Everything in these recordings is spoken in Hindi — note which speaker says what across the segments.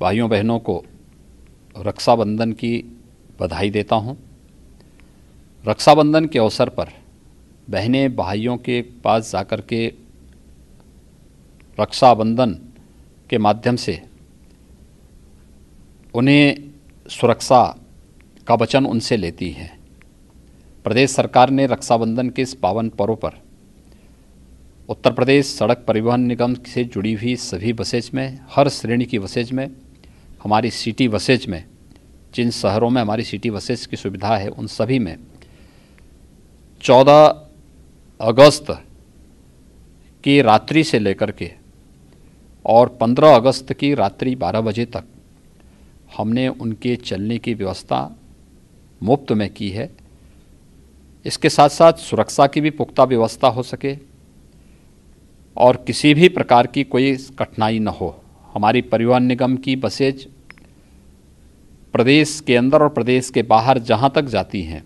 Speaker 1: भाइयों बहनों को रक्षाबंधन की बधाई देता हूँ रक्षाबंधन के अवसर पर बहनें भाइयों के पास जाकर के रक्षाबंधन के माध्यम से उन्हें सुरक्षा का वचन उनसे लेती है प्रदेश सरकार ने रक्षाबंधन के इस पावन पर्व पर उत्तर प्रदेश सड़क परिवहन निगम से जुड़ी हुई सभी बसेज में हर श्रेणी की बसेज में हमारी सिटी बसेज में जिन शहरों में हमारी सिटी बसेज की सुविधा है उन सभी में 14 अगस्त की रात्रि से लेकर के और 15 अगस्त की रात्रि 12 बजे तक हमने उनके चलने की व्यवस्था मुफ्त में की है इसके साथ साथ सुरक्षा की भी पुख्ता व्यवस्था हो सके और किसी भी प्रकार की कोई कठिनाई न हो हमारी परिवहन निगम की बसेज प्रदेश के अंदर और प्रदेश के बाहर जहाँ तक जाती हैं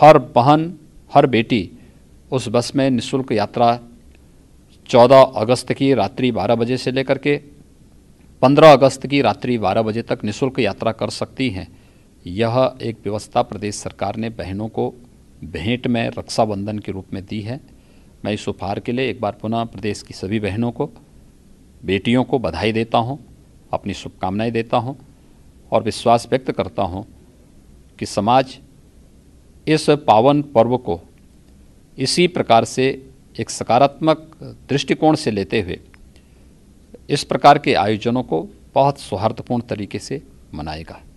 Speaker 1: हर बहन हर बेटी उस बस में निशुल्क यात्रा 14 अगस्त की रात्रि 12 बजे से लेकर के 15 अगस्त की रात्रि 12 बजे तक निशुल्क यात्रा कर सकती हैं यह एक व्यवस्था प्रदेश सरकार ने बहनों को भेंट में रक्षाबंधन के रूप में दी है मैं इस उपहार के लिए एक बार पुनः प्रदेश की सभी बहनों को बेटियों को बधाई देता हूँ अपनी शुभकामनाएं देता हूँ और विश्वास व्यक्त करता हूँ कि समाज इस पावन पर्व को इसी प्रकार से एक सकारात्मक दृष्टिकोण से लेते हुए इस प्रकार के आयोजनों को बहुत सौहार्दपूर्ण तरीके से मनाएगा